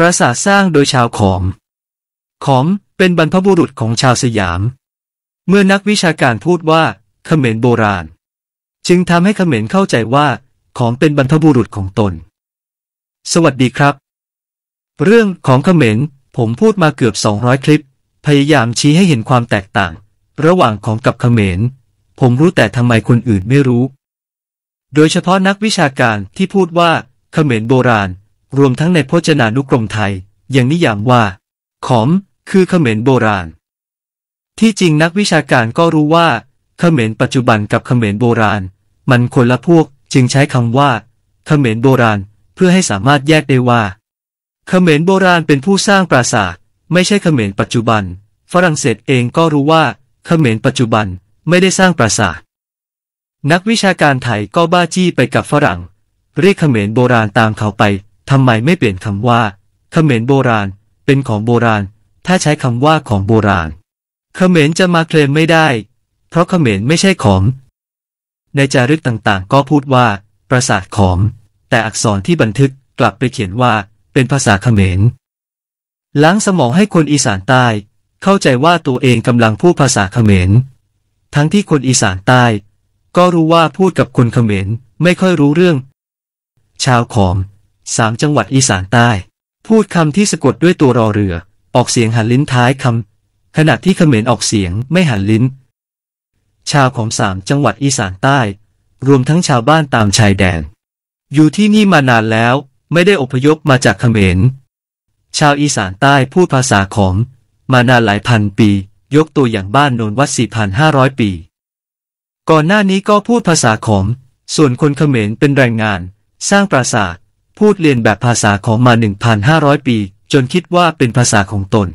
ปราสาทสร้างโดยชาวขอม ขอมเป็นบรรพบุรุษของชาวสยาม เมื่อนักวิชาการพูดว่าเขมรโบราณ จึงทำให้เขมรเข้าใจว่าขอมเป็นบรรพบุรุษของตน สวัสดีครับ เรื่องของเขมรผมพูดมาเกือบ 200 คลิป พยายามชี้ให้เห็นความแตกต่าง ระหว่างของกับเขมร ผมรู้แต่ทำไมคนอื่นไม่รู้ โดยเฉพาะนักวิชาการที่พูดว่าเขมรโบราณรวมทั้งในพจนานุกรมไทยยังนิยามว่า ขอม คือ เขมรโบราณ ที่จริงนักวิชาการก็รู้ว่า เขมรปัจจุบันกับเขมรโบราณ มันคนละพวก จึงใช้คำว่าเขมรโบราณ เพื่อให้สามารถแยกได้ว่าเขมรโบราณเป็นผู้สร้างปราสาท ไม่ใช่เขมรปัจจุบัน ฝรั่งเศสเองก็รู้ว่าเขมรปัจจุบันไม่ได้สร้างปราสาท นักวิชาการไทยก็บ้าจี้ไปกับฝรั่ง เรียกเขมรโบราณตามเขาไปทำไมไม่เปลี่ยนคำว่าเขมรโบราณ เป็นของโบราณ ถ้าใช้คำว่าของโบราณเขมรจะมาเคลมไม่ได้ เพราะเขมรไม่ใช่ของในจารึกต่างๆ ก็พูดว่าปราสาทของแต่อักษรที่บันทึกกลับไปเขียนว่าเป็นภาษาเขมร ล้างสมองให้คนอีสานใต้เข้าใจว่าตัวเองกำลังพูดภาษาเขมร ทั้งที่คนอีสานใต้ ก็รู้ว่าพูดกับคนเขมรไม่ค่อยรู้เรื่อง ชาวขอมสามจังหวัดอีสานใต้ พูดคำที่สะกดด้วยตัวรอเรือ ออกเสียงหันลิ้นท้ายคำขณะที่เขมรออกเสียงไม่หันลิ้น ชาวของสามจังหวัดอีสานใต้ รวมทั้งชาวบ้านตามชายแดนอยู่ที่นี่มานานแล้วไม่ได้อพยพมาจากเขมร ชาวอีสานใต้พูดภาษาของมานานหลายพันปี ยกตัวอย่างบ้านโนนวัด 4,500 ปี ก่อนหน้านี้ก็พูดภาษาของส่วนคนเขมรเป็นแรงงาน สร้างปราสาทพูดเรียนแบบภาษาของมา 1,500 ปี จนคิดว่าเป็นภาษาของตน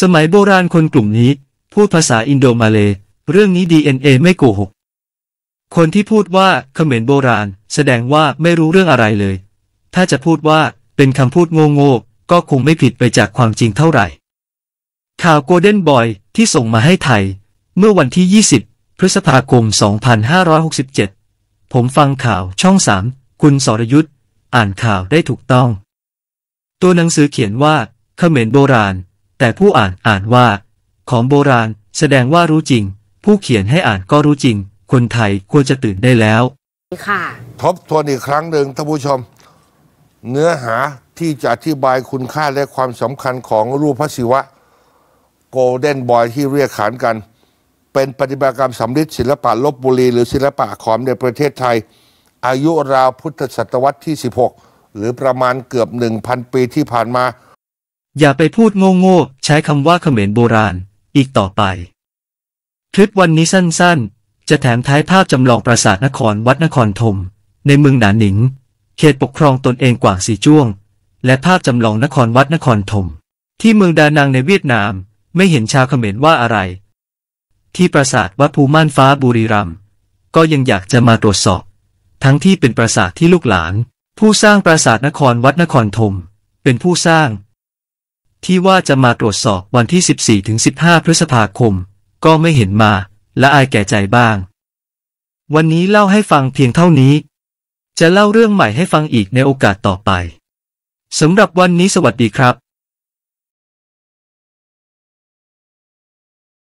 สมัยโบราณคนกลุ่มนี้พูดภาษาอินโดมาเล เรื่องนี้ DNA ไม่โกหก คนที่พูดว่าเขมรโบราณ แสดงว่าไม่รู้เรื่องอะไรเลย ถ้าจะพูดว่าเป็นคำพูดโง่ๆก็คงไม่ผิดไปจากความจริงเท่าไหร่ ข่าวโกลเด้นบอย ที่ส่งมาให้ไทย เมื่อวันที่ 20 พฤษภาคม2567 ผมฟังข่าวช่อง3คุณสรยุทธอ่านข่าวได้ถูกต้อง ตัวหนังสือเขียนว่าเขมรโบราณ แต่ผู้อ่านอ่านว่า ของโบราณแสดงว่ารู้จริง ผู้เขียนให้อ่านก็รู้จริง คนไทยควรจะตื่นได้แล้ว ค่ะ ทบทวนอีกครั้งหนึ่งท่านผู้ชม เนื้อหาที่จะอธิบายคุณค่าและความสำคัญของรูปพระศิวะ โกลเด้นบอยที่เรียกขานกัน เป็นปฏิบัติการสำลิดศิลปะลบบุรี หรือศิลปะขอมในประเทศไทยอายุราวพุทธศตวรรษที่ 16 หรือประมาณเกือบ 1,000 ปีที่ผ่านมา อย่าไปพูดโง่ๆใช้คำว่าเขมรโบราณ อีกต่อไปคลิปวันนี้สั้นๆ จะแถมท้ายภาพจำลองปราสาทนครวัดนครธมในเมืองหนานหนิง เขตปกครองตนเองกว่างสีจ้วง และภาพจำลองนครวัดนครธมที่เมืองดานังในเวียดนาม ไม่เห็นชาวเขมรว่าอะไร ที่ปราสาทวัดภูม่านฟ้าบุรีรัมย์ก็ยังอยากจะมาตรวจสอบทั้งที่เป็นปราสาทที่ลูกหลาน ผู้สร้างปราสาทนครวัดนครธม เป็นผู้สร้าง ที่ว่าจะมาตรวจสอบวันที่ 14ถึงสิพฤษภาคม ก็ไม่เห็นมาและอายแก่ใจบ้าง วันนี้เล่าให้ฟังเพียงเท่านี้ จะเล่าเรื่องใหม่ให้ฟังอีกในโอกาสต่อไป สำหรับวันนี้สวัสดีครับ